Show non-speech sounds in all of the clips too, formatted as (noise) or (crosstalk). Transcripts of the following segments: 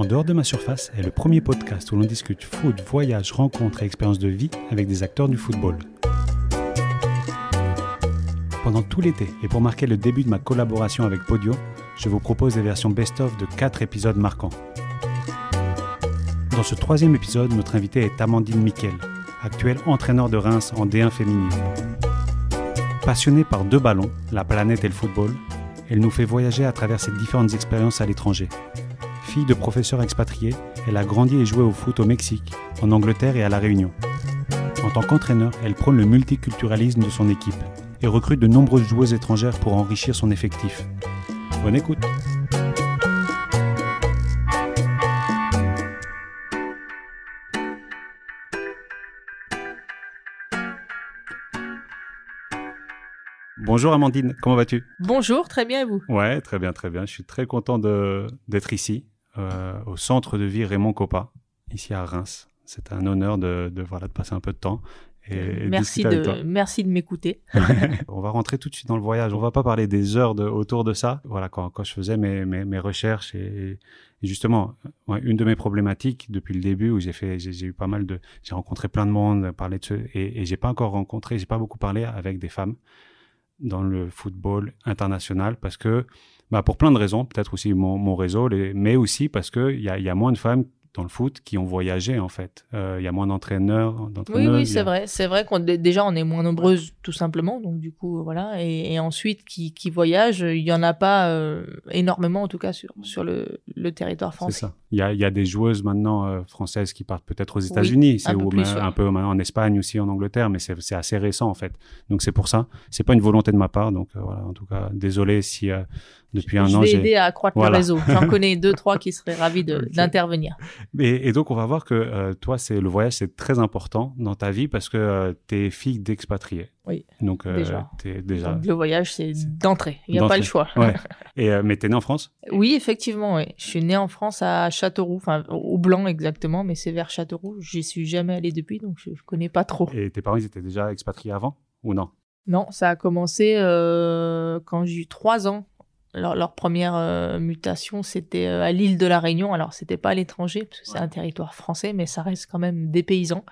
En dehors de ma surface est le premier podcast où l'on discute foot, voyage, rencontres et expériences de vie avec des acteurs du football. Pendant tout l'été et pour marquer le début de ma collaboration avec Podio, je vous propose des versions best-of de quatre épisodes marquants. Dans ce troisième épisode, notre invitée est Amandine Miquel, actuelle entraîneur de Reims en D1 féminine. Passionnée par deux ballons, la planète et le football, elle nous fait voyager à travers ses différentes expériences à l'étranger, Fille de professeur expatrié, elle a grandi et joué au foot au Mexique, en Angleterre et à La Réunion. En tant qu'entraîneur, elle prône le multiculturalisme de son équipe et recrute de nombreuses joueuses étrangères pour enrichir son effectif. Bonne écoute Bonjour Amandine, comment vas-tu Bonjour, très bien et vous Ouais, très bien, très bien. Je suis très content d'être ici euh, au centre de vie Raymond Coppa, ici à Reims. C'est un honneur de, de, voilà, de passer un peu de temps. Et, merci, de, merci de m'écouter. (laughs) on va rentrer tout de suite dans le voyage. On va pas parler des heures de, autour de ça. Voilà, quand, quand je faisais mes, mes, mes recherches et, justement, une de mes problématiques depuis le début où j'ai fait, j'ai eu pas mal de, j'ai rencontré plein de monde, parler de et, et j'ai pas encore rencontré, j'ai pas beaucoup parlé avec des femmes dans le football international parce que bah, pour plein de raisons, peut-être aussi mon, mon réseau, mais aussi parce qu'il y a, y a moins de femmes dans le foot qui ont voyagé en fait. Il euh, y a moins d'entraîneurs. Oui, oui, c'est vrai. C'est vrai qu'on déjà on est moins nombreuses tout simplement. Donc du coup euh, voilà. Et, ensuite qui, qui voyagent, il y en a pas euh, énormément en tout cas sur sur le, le territoire français. C'est ça. Il y a, y a, des joueuses maintenant françaises qui partent peut-être aux États-Unis, un, peu, en Espagne aussi, en Angleterre, mais c'est assez récent en fait. Donc c'est pour ça. C'est pas une volonté de ma part. Donc voilà. En tout cas, désolé si depuis je, un je an. J'ai à accroître le réseau. J'en (laughs) connais deux, trois qui seraient ravis (laughs) d'intervenir. Et, donc, on va voir que euh, toi, c'est le voyage, c'est très important dans ta vie parce que euh, tu es fille d'expatriés. Oui. Donc, euh, déjà. Es déjà... le voyage, c'est d'entrée. Il n'y a pas le choix. (laughs) Et, mais tu es née en France Oui, effectivement. Je suis née en France à Châteauroux, enfin, au Blanc exactement, mais c'est vers Châteauroux. J'y suis jamais allée depuis, donc je ne connais pas trop. Et tes parents, ils étaient déjà expatriés avant ou non non, ça a commencé quand j'ai eu trois ans leur, leur, première euh, mutation, c'était euh, à l'île de la Réunion. Alors, c'était pas à l'étranger, parce que c'est un territoire français, mais ça reste quand même des paysans.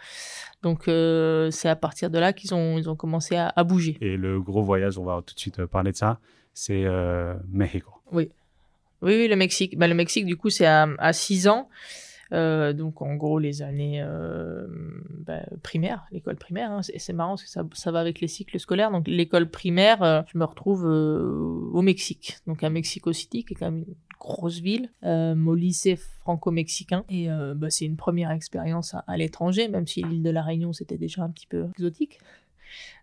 Donc, euh, c'est à partir de là qu'ils ont, ils ont commencé à, bouger. Et le gros voyage, on va tout de suite parler de ça, c'est Mexico. Oui. oui. le Mexique. Bah, le Mexique, du coup, c'est à 6 ans. Euh, donc en gros les années euh, bah, primaires, l'école primaire. Et hein. c'est marrant parce que ça, va avec les cycles scolaires. Donc l'école primaire, euh, je me retrouve au Mexique, donc à Mexico City, qui est quand même une grosse ville, mon lycée franco-mexicain. Et bah, c'est une première expérience à l'étranger, même si l'île de la Réunion c'était déjà un petit peu exotique.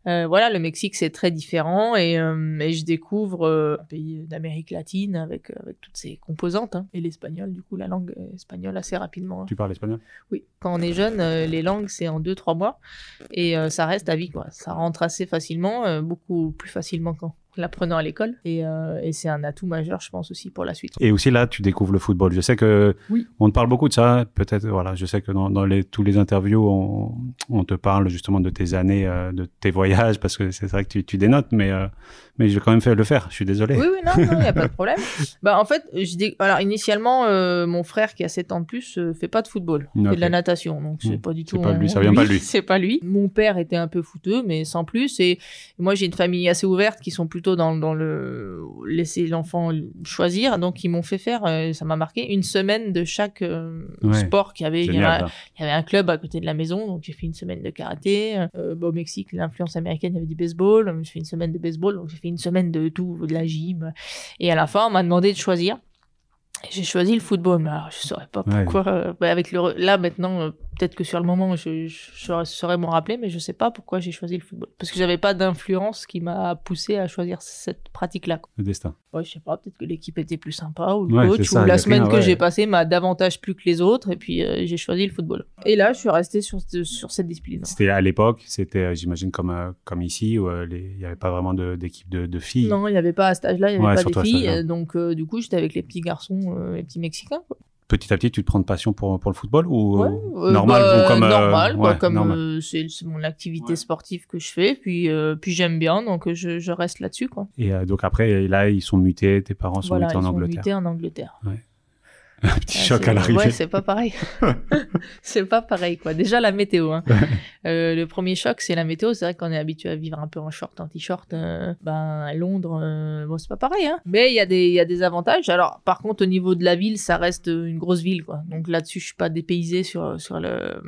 Euh, voilà, le Mexique, c'est très différent et, euh, je découvre euh, un pays d'Amérique latine avec, toutes ses composantes hein, et l'espagnol, du coup, la langue espagnole assez rapidement. Hein. Tu parles espagnol Oui. Quand on est jeune, les langues, c'est en deux, trois mois et ça reste à vie, quoi. Ça rentre assez facilement, beaucoup plus facilement qu'en l'apprenant à l'école. Euh, et, c'est un atout majeur, je pense, aussi pour la suite. Et aussi là, tu découvres le football. Je sais que oui. on te parle beaucoup de ça. Peut-être, voilà, je sais que dans, les, tous les interviews, on, te parle justement de tes années, euh, de tes voyages, parce que c'est vrai que tu, dénotes, mais, euh, mais je vais quand même fait le faire. Je suis désolé. Oui, oui, non, il n'y a pas de problème. (laughs) bah, en fait, je alors initialement, mon frère qui a 7 ans de plus fait pas de football, il fait de la natation. Donc c'est n'est hmm. pas du tout. Pas lui, ça vient pas lui. (laughs) c'est pas lui. Mon père était un peu fouteux, mais sans plus. Et moi, j'ai une famille assez ouverte qui sont plus dans, le laisser l'enfant choisir. Donc, ils m'ont fait faire, euh, ça m'a marqué, une semaine de chaque euh, sport qu'il y avait. Il y, avait un club à côté de la maison, donc j'ai fait une semaine de karaté. Euh, bah, au Mexique, l'influence américaine, il y avait du baseball. J'ai fait une semaine de baseball, donc j'ai fait une semaine de tout, de la gym. Et à la fin, on m'a demandé de choisir. J'ai choisi le football, mais je ne saurais pas pourquoi. Euh, bah, avec le, là, maintenant, euh, peut-être que sur le moment, je, je, saurais m'en rappeler, mais je ne sais pas pourquoi j'ai choisi le football. Parce que j'avais pas d'influence qui m'a poussé à choisir cette pratique-là. Le destin. Ouais, je sais pas, peut-être que l'équipe était plus sympa, ou le ou la semaine que j'ai passée m'a davantage plu que les autres, et puis euh, j'ai choisi le football. Et là, je suis resté sur, sur cette discipline. C'était à l'époque, c'était, j'imagine, comme, comme ici, où il n'y avait pas vraiment d'équipe de, filles. Non, il n'y avait pas à cet âge-là, il n'y avait pas de filles. Donc, du coup, j'étais avec les petits garçons euh, les Petit à petit, tu te prends de passion pour, le football ou normal comme normal, euh, comme c'est mon activité sportive que je fais, puis euh, puis j'aime bien, donc je, reste là-dessus quoi. Et donc après, là, ils sont mutés, tes parents sont mutés en ils Sont mutés en Angleterre. (laughs) Un petit ah, choc à l'arrivée. Ouais, c'est pas pareil. (laughs) (laughs) c'est pas pareil, quoi. Déjà, la météo. Hein. Euh, le premier choc, c'est la météo. C'est vrai qu'on est habitué à vivre un peu en short, en t-shirt. Euh, ben, à Londres, moi euh, c'est pas pareil. Hein. Mais il y, a des, y a des avantages. Alors, par contre, au niveau de la ville, ça reste une grosse ville, quoi. Donc là-dessus, je suis pas dépaysé sur, sur le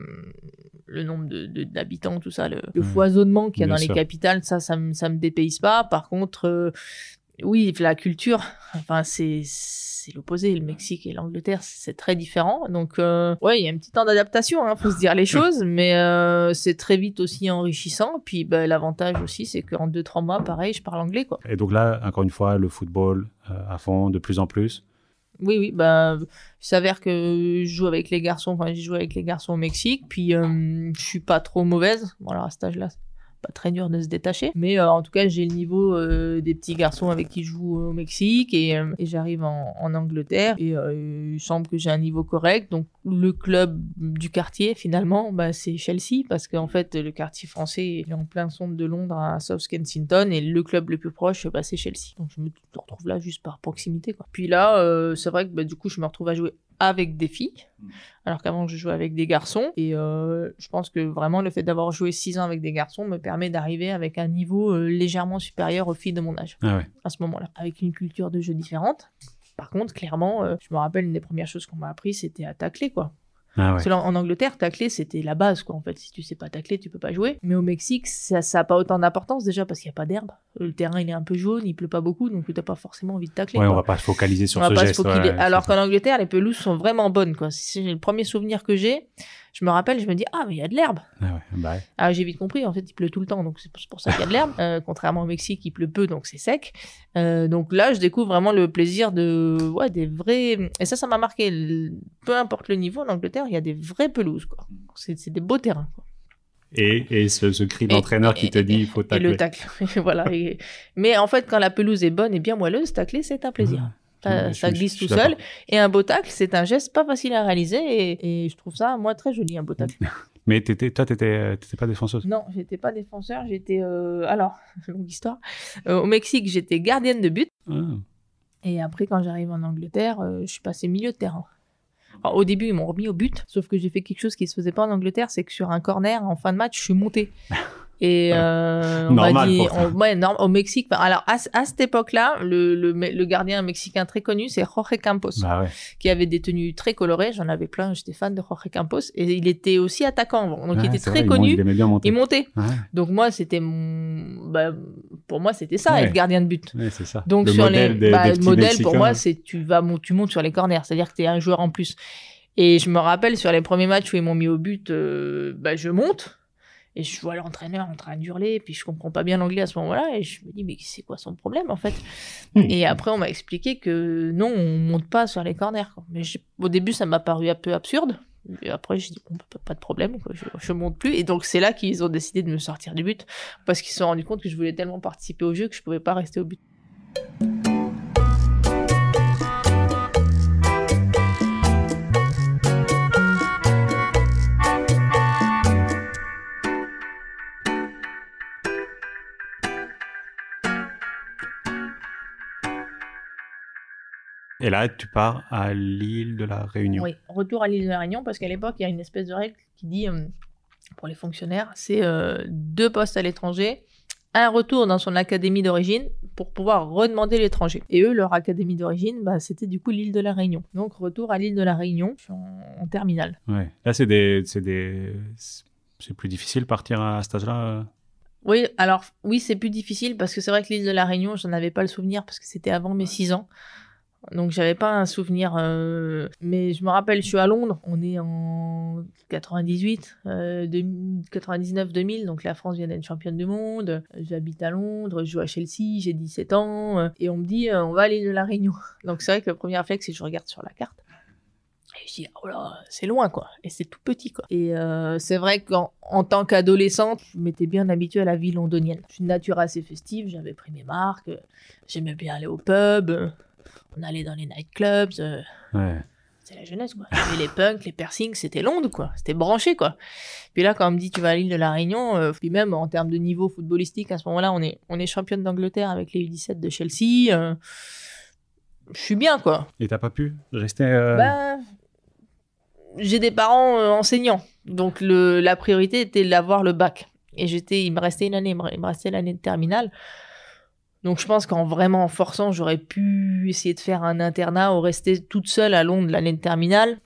le nombre d'habitants, de, tout ça, le, mmh. foisonnement qu'il y a dans les capitales, ça, ça, me, me dépayse pas. Par contre, oui, la culture, enfin, c'est l'opposé. Le Mexique et l'Angleterre, c'est très différent. Donc, euh, ouais, il y a un petit temps d'adaptation, hein, faut se dire les choses, mais euh, c'est très vite aussi enrichissant. Puis, bah, l'avantage aussi, c'est qu'en 2-3 mois, pareil, je parle anglais, quoi. Et donc là, encore une fois, le football euh, à fond, de plus en plus. Oui, oui, ben, il s'avère que je joue avec les garçons, enfin, avec les garçons au Mexique, puis euh, je suis pas trop mauvaise. Voilà, à cet âge-là, très dur de se détacher. Mais euh, en tout cas, j'ai le niveau euh, des petits garçons avec qui je joue au Mexique et, euh, j'arrive en, Angleterre et il semble que j'ai un niveau correct. Donc le club du quartier finalement, bah, c'est Chelsea parce qu'en fait le quartier français est en plein centre de Londres à South Kensington et le club le plus proche, bah, c'est Chelsea. Donc je me retrouve là juste par proximité. Quoi. Puis là, c'est vrai que bah, du coup je me retrouve à jouer avec des filles, hmm. alors qu'avant je jouais avec des garçons. Et euh, je pense que vraiment le fait d'avoir joué 6 ans avec des garçons me permet d'arriver avec un niveau euh, légèrement supérieur aux filles de mon âge, ah à ce moment-là, avec une culture de jeu différente. Par contre, clairement, euh, je me rappelle, une des premières choses qu'on m'a appris, c'était à tacler, quoi. Ah en Angleterre, tacler, c'était la base, quoi. En fait, si tu sais pas tacler, tu peux pas jouer. Mais au Mexique, ça n'a pas autant d'importance déjà parce qu'il n'y a pas d'herbe. Le terrain, il est un peu jaune, il pleut pas beaucoup, donc tu n'as pas forcément envie de tacler. Ouais, ne on va pas se focaliser sur ce geste. Alors qu'en Angleterre, les pelouses sont vraiment bonnes, quoi. C'est le premier souvenir que j'ai je me rappelle, je me dis, ah, mais il y a de l'herbe. Ah, bah ah j'ai vite compris, en fait, il pleut tout le temps, donc c'est pour ça qu'il y a de l'herbe. (laughs) Euh, contrairement au Mexique, il pleut peu, donc c'est sec. Euh, donc là, je découvre vraiment le plaisir de, ouais, des vrais. Et ça, ça m'a marqué. Peu importe le niveau, en Angleterre, il y a des vraies pelouses, quoi. C'est des beaux terrains, Et, et, ce, cri d'entraîneur qui te dit il faut tacler. Et le tacle, (laughs) voilà. mais en fait, quand la pelouse est bonne et bien moelleuse, tacler, c'est un plaisir. Ah. Euh, ça, glisse tout seul. Et un beau c'est un geste pas facile à réaliser et, je trouve ça, moi, très joli, un beau (laughs) Mais étais, toi, euh, t'étais pas défenseuse Non, j'étais pas défenseur. J'étais. Euh, alors, (laughs) longue histoire. au Mexique, j'étais gardienne de but. Ah. Et après, quand j'arrive en Angleterre, je suis passée milieu de terrain. au début, ils m'ont remis au but, sauf que j'ai fait quelque chose qui se faisait pas en Angleterre c'est que sur un corner, en fin de match, je suis montée. (laughs) Et euh, on ouais, au Mexique. Alors à, cette époque-là, le, gardien mexicain très connu, c'est Jorge Campos, bah qui avait des tenues très colorées. J'en avais plein, j'étais fan de Jorge Campos, et il était aussi attaquant. Donc il était très connu. Il, montait. Donc moi, c'était, bah, pour moi, c'était ça, être gardien de but. Donc sur modèle les, bah, modèles pour moi, c'est tu vas, tu montes sur les corners, c'est-à-dire que tu es un joueur en plus. Et je me rappelle sur les premiers matchs où ils m'ont mis au but, euh, bah, je monte et je vois l'entraîneur en train d'hurler, puis je comprends pas bien l'anglais à ce moment-là, et je me dis, mais c'est quoi son problème en fait hmm. Et après, on m'a expliqué que non, on monte pas sur les corners. Mais au début, ça m'a paru un peu absurde. Et après, j'ai dit, bon, bah, pas, de problème, Je, je, monte plus. Et donc, c'est là qu'ils ont décidé de me sortir du but, parce qu'ils se sont rendus compte que je voulais tellement participer au jeu que je pouvais pas rester au but. Et là, tu pars à l'île de la Réunion. Oui, retour à l'île de la Réunion, parce qu'à l'époque, il y a une espèce de règle qui dit, euh, pour les fonctionnaires, c'est euh, deux postes à l'étranger, un retour dans son académie d'origine pour pouvoir redemander l'étranger. Et eux, leur académie d'origine, bah, c'était du coup l'île de la Réunion. Donc retour à l'île de la Réunion en, terminale. Ouais. Là, c'est des, c'est plus difficile partir à cet âge-là. Euh oui, alors oui, c'est plus difficile parce que c'est vrai que l'île de la Réunion, j'en avais pas le souvenir parce que c'était avant mes 6 ans. Donc j'avais pas un souvenir, euh, mais je me rappelle, je suis à Londres, on est en 98, 99-2000, euh, donc la France vient d'être championne du monde, j'habite à Londres, je joue à Chelsea, j'ai 17 ans, euh, et on me dit on va aller de La Réunion. (laughs) Donc c'est vrai que le premier réflexe, c'est que je regarde sur la carte. Et je dis, ah, oh là, c'est loin, quoi. Et c'est tout petit, quoi. Et c'est vrai qu'en tant qu'adolescente, je m'étais bien habituée à la vie londonienne. Je suis une nature assez festive, j'avais pris mes marques, j'aimais bien aller au pub, on allait dans les nightclubs. Euh, C'est la jeunesse, quoi. les punks, les piercings, c'était Londres, quoi. C'était branché, quoi. Puis là, quand on me dit tu vas à l'île de la Réunion, euh, puis même en termes de niveau footballistique, à ce moment-là, on est, on est championne d'Angleterre avec les U17 de Chelsea. Euh, je suis bien, quoi. Et t'as pas pu rester. Bah, j'ai des parents enseignants. Donc la priorité était d'avoir le bac. Et j'étais, il me restait une année, il me restait l'année de terminale. Donc je pense qu'en vraiment forçant, j'aurais pu essayer de faire un internat ou rester toute seule à Londres l'année de terminale.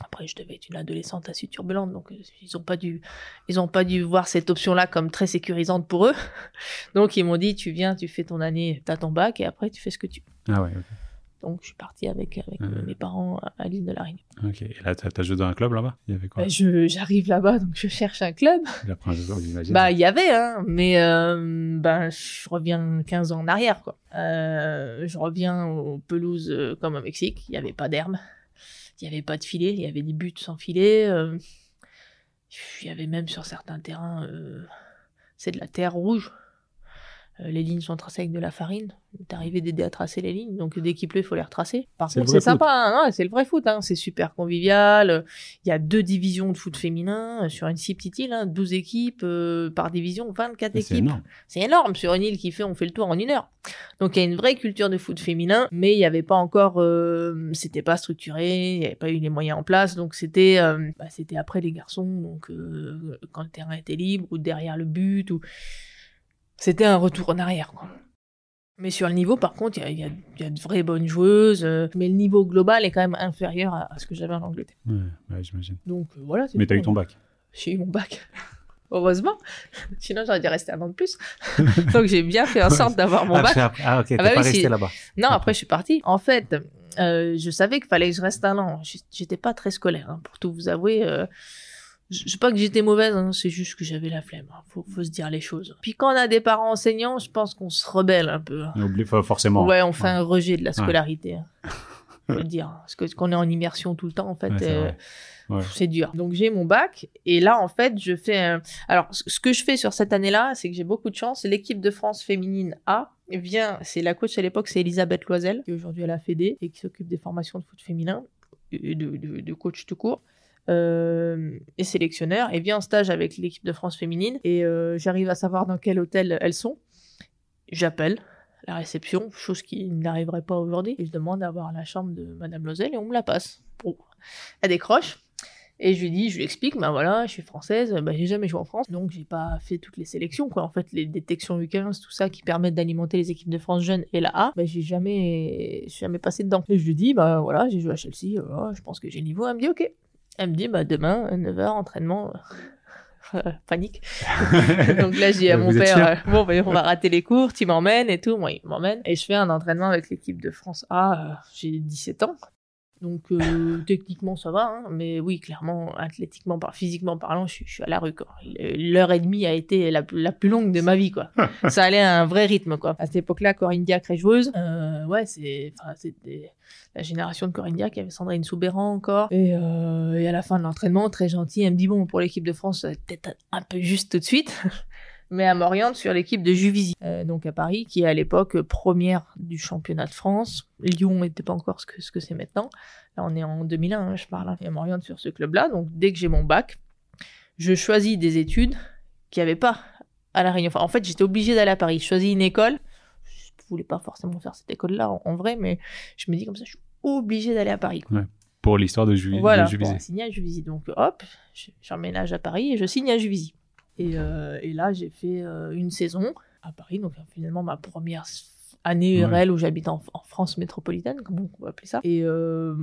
Après, je devais être une adolescente assez turbulente, donc euh, ils n'ont pas dû, ils ont pas dû voir cette option-là comme très sécurisante pour eux. (laughs) Donc ils m'ont dit, tu viens, tu fais ton année, t'as ton bac, et après tu fais ce que tu. Ah ouais. Donc, je suis partie avec, avec euh, mhm. mes parents à l'île de la Réunion. Ok. Et là, tu as, joué dans un club là-bas Il y avait quoi bah, J'arrive là-bas, donc je cherche un club. La princesse, Bah, il y avait, hein, mais ben, je reviens 15 ans en arrière, quoi. Euh, je reviens aux pelouses comme au Mexique. Il n'y avait pas d'herbe, il n'y avait pas de filet, il y avait des buts sans filet. il y avait même sur certains terrains, c'est de la terre rouge. Euh, les lignes sont tracées avec de la farine. est arrivé d'aider à tracer les lignes, donc dès qu'il pleut, il faut les retracer. Par contre, c'est sympa, hein. c'est le vrai foot, hein. c'est super convivial. Il y a deux divisions de foot féminin euh, sur une si petite île, hein, 12 équipes euh, par division, 24 équipes. C'est énorme. sur une île qui fait, on fait le tour en une heure. Donc il y a une vraie culture de foot féminin, mais il n'y avait pas encore, c'était pas structuré, il n'y avait pas eu les moyens en place, donc c'était, bah, c'était après les garçons, donc quand le terrain était libre ou derrière le but ou c'était un retour en arrière. Quoi. Mais sur le niveau, par contre, il y, a, de vraies bonnes joueuses. Euh, mais le niveau global est quand même inférieur à, ce que j'avais en Angleterre. Ouais, j'imagine. Donc euh, voilà. Mais t'as eu ton hein. bac J'ai eu mon bac. (laughs) Heureusement. (laughs) Sinon, j'aurais dû rester un an de plus. Donc j'ai bien fait en sorte d'avoir mon ah, bac. ah, ok, t'as ah, bah pas resté là-bas. Non, après. je suis partie. En fait, euh, je savais qu'il fallait que je reste un an. J'étais pas très scolaire, hein, pour tout vous avouer je sais pas que j'étais mauvaise, hein, c'est juste que j'avais la flemme. Hein. faut, se dire les choses. Puis quand on a des parents enseignants, je pense qu'on se rebelle un peu. Hein. On oublie forcément. Ouais, on fait un rejet de la scolarité. Ouais. (laughs) dire, parce que qu'on est en immersion tout le temps, en fait, euh, c'est dur. Donc j'ai mon bac et là, en fait, je fais. Un... Alors, ce que je fais sur cette année-là, c'est que j'ai beaucoup de chance. L'équipe de France féminine A vient, c'est la coach à l'époque, c'est Elisabeth Loisel, qui aujourd'hui à la Fédé et qui s'occupe des formations de foot féminin, et de, de coach tout court et euh, sélectionneur et vient en stage avec l'équipe de France féminine et euh, j'arrive à savoir dans quel hôtel elles sont. J'appelle la réception, chose qui n'arriverait pas aujourd'hui. Et je demande à la chambre de Madame Lozelle et on me la passe. Elle décroche. Et je lui dis, je lui explique, ben voilà, je suis française, ben j'ai jamais joué en France, donc j'ai pas fait toutes les sélections, quoi. En fait, les détections U15, tout ça qui permettent d'alimenter les équipes de France jeunes et la A, ben j'ai jamais, jamais passé dedans. Et je lui dis, ben voilà, j'ai joué à Chelsea, euh, je pense que j'ai le niveau. Elle me dit, ok, elle me dit, bah, demain, 9h, euh, entraînement. Euh, (laughs) euh, panique. (laughs) Donc là, j'ai à mon père, bon, bah, on va rater les cours, tu m'emmènes et tout. Moi, il m'emmène. Et je fais un entraînement avec l'équipe de France A, ah, j'ai 17 ans. Donc euh, (laughs) techniquement ça va, hein, mais oui, clairement, athlétiquement, par, physiquement parlant, je, suis à la rue. L'heure et demie a été la, plus longue de ma vie. Quoi. (laughs) ça allait à un vrai rythme. Quoi. À cette époque-là, Corinne Diacre est joueuse. Euh, ouais, c'est, la génération de Corinne Diacre. Il y avait Sandrine Soubéran encore. Et, euh, et à la fin de l'entraînement, très gentil, elle me dit Bon, pour l'équipe de France, peut-être un peu juste tout de suite. (laughs) mais à m'oriente sur l'équipe de Juvisy, euh, donc à Paris, qui est à l'époque première du championnat de France. Lyon n'était pas encore ce que c'est maintenant. Là, on est en 2001, hein, je parle. Hein. à Et sur ce club-là. Donc, dès que j'ai mon bac, je choisis des études qu'il n'y avait pas à La Réunion. en fait, j'étais obligé d'aller à Paris. Je choisis une école. Je ne voulais pas forcément faire cette école-là en, vrai, mais je me dis comme ça, je suis obligé d'aller à Paris. pour l'histoire de, Juvisy. Voilà, de à Juvisy. Donc hop, j'emménage à Paris et je signe à Juvisy. Euh, et, là, j'ai fait euh, une saison à Paris, donc euh, finalement ma première année URL où j'habite en, France métropolitaine, comme on va appeler ça. Et euh,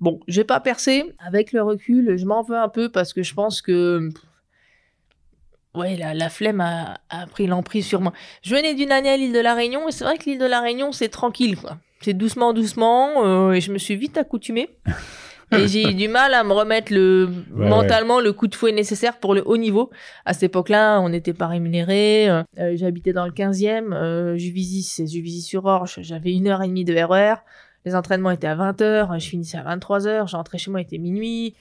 bon, j'ai pas percé. Avec le recul, je m'en veux un peu parce que je pense que ouais, la, flemme a, pris l'emprise sur moi. Je venais d'une année à l'île de la Réunion et c'est vrai que l'île de la Réunion, c'est tranquille, quoi. C'est doucement, doucement, et je me suis vite accoutumée. (laughs) et j'ai eu du mal à me remettre le mentalement le coup de fouet nécessaire pour le haut niveau. À cette époque-là, on n'était pas rémunéré. Euh, euh, j'habitais dans le 15e, euh, Juvisy, c'est Juvisy sur Orge. J'avais une heure et demie de RER. E les entraînements étaient à 20h, je finissais à 23h, j'entrais chez moi, il était minuit.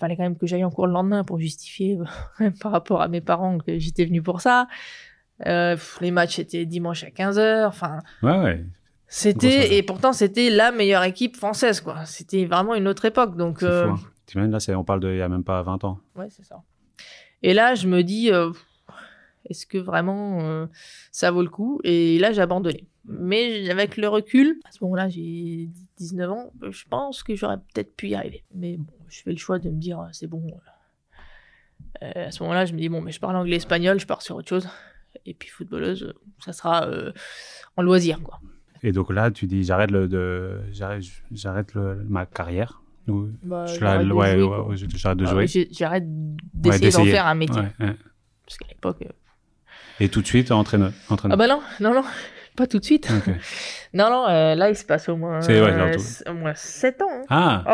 Fallait quand même que j'aille en cours le lendemain pour justifier (laughs) par rapport à mes parents que j'étais venu pour ça. les matchs étaient dimanche à 15h. Enfin, ouais. C'était et pourtant c'était la meilleure équipe française quoi. C'était vraiment une autre époque donc. Euh... Hein. Tu là, on parle de il y a même pas 20 ans. Ouais c'est ça. Et là je me dis euh, est-ce que vraiment euh, ça vaut le coup Et là j'ai abandonné. Mais avec le recul, à ce moment-là j'ai 19 ans, je pense que j'aurais peut-être pu y arriver. Mais bon, je fais le choix de me dire euh, c'est bon. à ce moment-là je me dis bon mais je parle anglais espagnol, je pars sur autre chose. Et puis footballeuse, ça sera en loisir quoi. Et donc là, tu dis, j'arrête le, de, j'arrête, j'arrête le, ma carrière. Bah, j'arrête de ouais, jouer. j'arrête de jouer. J'arrête d'essayer d'en faire un métier. Parce qu'à l'époque. Euh, Et tout de suite, entraîneur. entraîneur. Ah bah non, non, non. Pas tout de suite. (laughs) non, non, euh, là, il se passe au moins, euh, sept 7 ans. Ah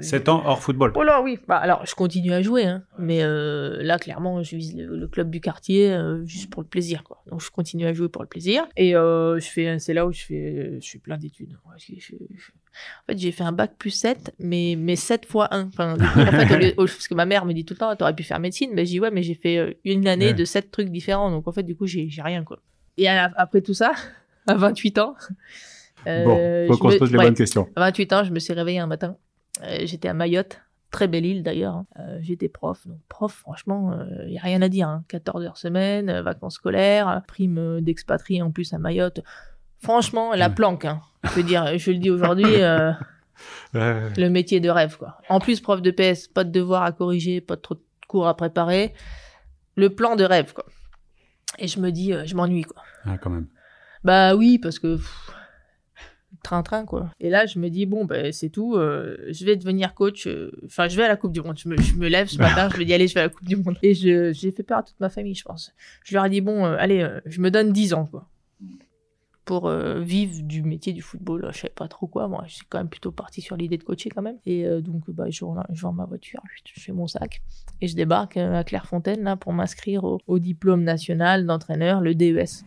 7 ans hors football. Oh là, oui. Bah, alors, je continue à jouer, hein, mais euh, là, clairement, je vise le, club du quartier juste pour le plaisir. Quoi. Donc, je continue à jouer pour le plaisir. Et je fais, c'est là où je fais, je suis plein d'études. En fait, j'ai fait un bac plus 7, mais, mais 7 fois 1. Enfin, (laughs) parce que ma mère me dit tout le temps, t'aurais pu faire médecine. mais ben, j'ai ouais, mais j'ai fait une année de 7 trucs différents. Donc, en fait, du coup, j'ai rien, quoi. Et après tout ça, à 28 ans. Euh, faut qu'on se pose les bonnes questions. À 28 ans, je me suis réveillée un matin. Euh, j'étais à Mayotte, très belle île d'ailleurs. Hein. Euh, j'étais prof. Donc, prof, franchement, il euh, n'y a rien à dire. 14 hein. heures semaine, vacances scolaires, prime d'expatrié en plus à Mayotte. Franchement, la planque. Hein. Je veux dire, je le dis aujourd'hui. (laughs) le métier de rêve, quoi. En plus, prof de PS, pas de devoir à corriger, pas trop de cours à préparer. Le plan de rêve, quoi. Et je me dis, je m'ennuie, quoi. Ah, quand même. Bah oui, parce que train-train quoi. Et là, je me dis bon bah, c'est tout, euh, je vais devenir coach. Euh, enfin, je vais à la Coupe du Monde. Je me, lève ce matin, je me dis allez, je vais à la Coupe du Monde. Et j'ai fait peur à toute ma famille, je pense. Je leur ai dit bon, euh, allez, je me donne 10 ans quoi pour vivre du métier du football. Je sais pas trop quoi, moi. Je suis quand même plutôt parti sur l'idée de coacher quand même. Et donc bah je vends, ma voiture, je fais mon sac et je débarque à Clairefontaine là pour m'inscrire au diplôme national d'entraîneur, le DES.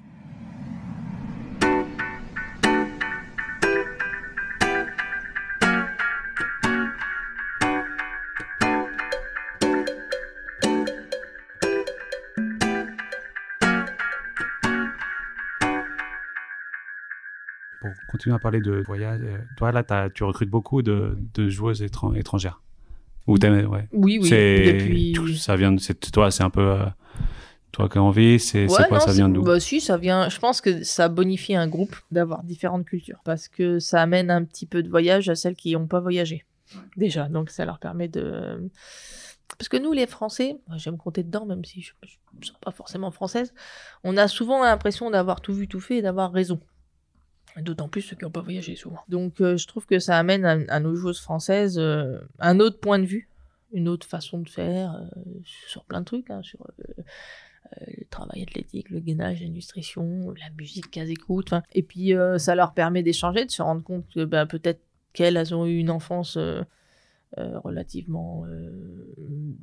viens m'as parlé de voyage. Euh, toi, là, tu recrutes beaucoup de, joueuses étrangères. Ou ouais. Oui, oui. Depuis... Ça vient de... Toi, c'est un peu... Euh, toi qui as envie, c'est quoi Ça vient d'où bah, si, ça vient. Je pense que ça bonifie un groupe d'avoir différentes cultures parce que ça amène un petit peu de voyage à celles qui n'ont pas voyagé déjà. Donc ça leur permet de. Parce que nous, les Français, j'aime compter dedans, même si je ne suis pas forcément française, on a souvent l'impression d'avoir tout vu, tout fait et d'avoir raison. D'autant plus ceux qui n'ont pas voyagé souvent. Donc euh, je trouve que ça amène à, nos joueuses françaises euh, un autre point de vue, une autre façon de faire euh, sur plein de trucs, hein, sur le travail athlétique, le gainage, la la musique qu'elles écoutent. Et puis ça leur permet d'échanger, de se rendre compte que bah, peut-être qu'elles ont eu une enfance euh, relativement euh,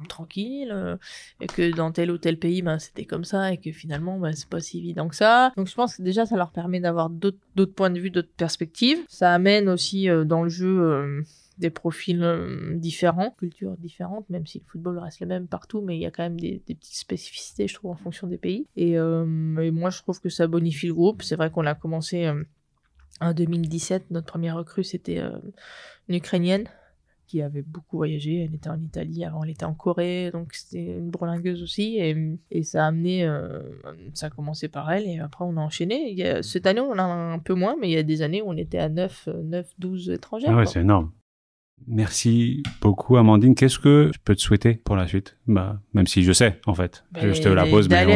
tranquille euh, et que dans tel ou tel pays ben, c'était comme ça et que finalement ben, c'est pas si évident que ça donc je pense que déjà ça leur permet d'avoir d'autres points de vue d'autres perspectives ça amène aussi dans le jeu des profils différents, cultures différentes, même si le football reste le même partout, mais il y a quand même des, petites spécificités, je trouve, en fonction des pays. Et, et moi, je trouve que ça bonifie le groupe. C'est vrai qu'on a commencé en 2017, notre première recrue, c'était une Ukrainienne, qui avait beaucoup voyagé. Elle était en Italie, avant elle était en Corée, donc c'était une brolingueuse aussi. Et, ça a amené, euh, ça a commencé par elle et après on a enchaîné. cette année, on a un peu moins, mais il y a des années où on était à 9, 9 12 étrangères. Ah ouais, c'est énorme. Merci beaucoup, Amandine. Qu'est-ce que je peux te souhaiter pour la suite bah, Même si je sais, en fait. Bah, je te la pose. D'aller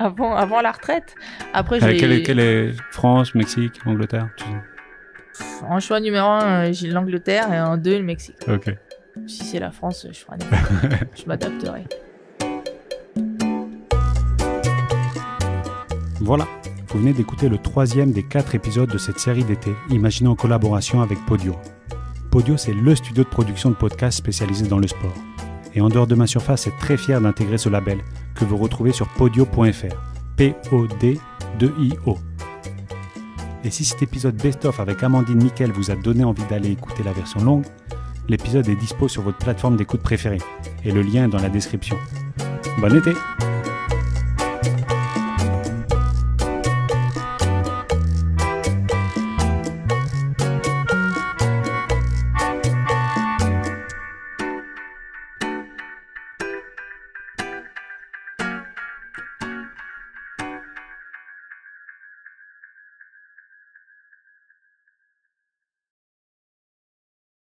avant, avant la retraite. Après, euh, quelle, est, France, Mexique, Angleterre en choix numéro 1, euh, j'ai l'Angleterre et en 2, le Mexique. Si c'est la France, je ferai (laughs) Je m'adapterai. Voilà, vous venez d'écouter le troisième des quatre épisodes de cette série d'été, imaginée en collaboration avec Podio. Podio, c'est le studio de production de podcasts spécialisé dans le sport. Et en dehors de ma surface, c'est très fier d'intégrer ce label que vous retrouvez sur podio.fr. P-O-D-2-I-O. Et si cet épisode best-of avec Amandine Miquel vous a donné envie d'aller écouter la version longue, l'épisode est dispo sur votre plateforme d'écoute préférée et le lien est dans la description. Bon été